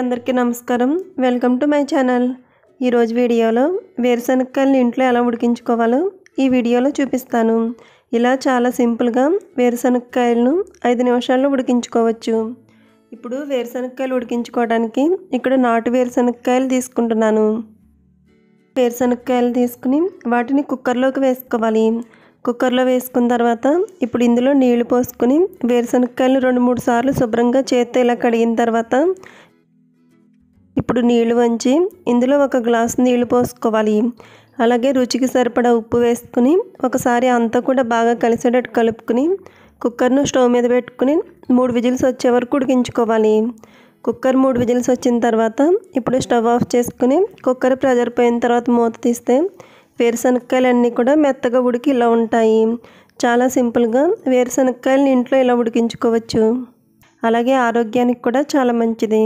అందరికీ నమస్కారం welcome to my channel ఈరోజు వీడియోలో వేరుశనగకాయలను ఇంట్లో ఎలా ఉడికించుకోవాలో ఈ వీడియోలో చూపిస్తాను ఇలా చాలా సింపుల్గా వేరుశనగకాయలను ఐదు నిమిషాల్లో ఉడికించుకోవచ్చు ఇప్పుడు వేరుశనగకాయలు ఉడికించుకోవడానికి ఇక్కడ నాటు వేరుశనగకాయలు తీసుకుంటున్నాను వేరుశనగకాయలు తీసుకుని వాటిని కుక్కర్లోకి వేసుకోవాలి కుక్కర్లో వేసుకున్న తర్వాత ఇప్పుడు ఇందులో నీళ్లు పోసుకుని వేరుశనగకాయలు రెండు మూడు సార్లు శుభ్రంగా చేత్తో ఇలా కడిగిన తర్వాత ఇప్పుడు నీళ్లు వంచి ఇందులో ఒక గ్లాస్ నీళ్లు పోసుకోవాలి అలాగే రుచికి సరిపడా ఉప్పు వేసుకుని ఒకసారి అంతా కూడా బాగా కలిసేటట్టు కలుపుకుని కుక్కర్ను స్టవ్ మీద పెట్టుకుని మూడు విజిల్స్ వచ్చే వరకు ఉడికించుకోవాలి కుక్కర్ మూడు విజిల్స్ వచ్చిన తర్వాత ఇప్పుడు స్టవ్ ఆఫ్ చేసుకుని కుక్కర్ ప్రెజర్ పోయిన తర్వాత మూత తీస్తే వేరుశనక్కాయలన్నీ కూడా మెత్తగా ఉడికి ఇలా ఉంటాయి చాలా సింపుల్గా వేరుశనక్కాయలను ఇంట్లో ఇలా ఉడికించుకోవచ్చు అలాగే ఆరోగ్యానికి కూడా చాలా మంచిది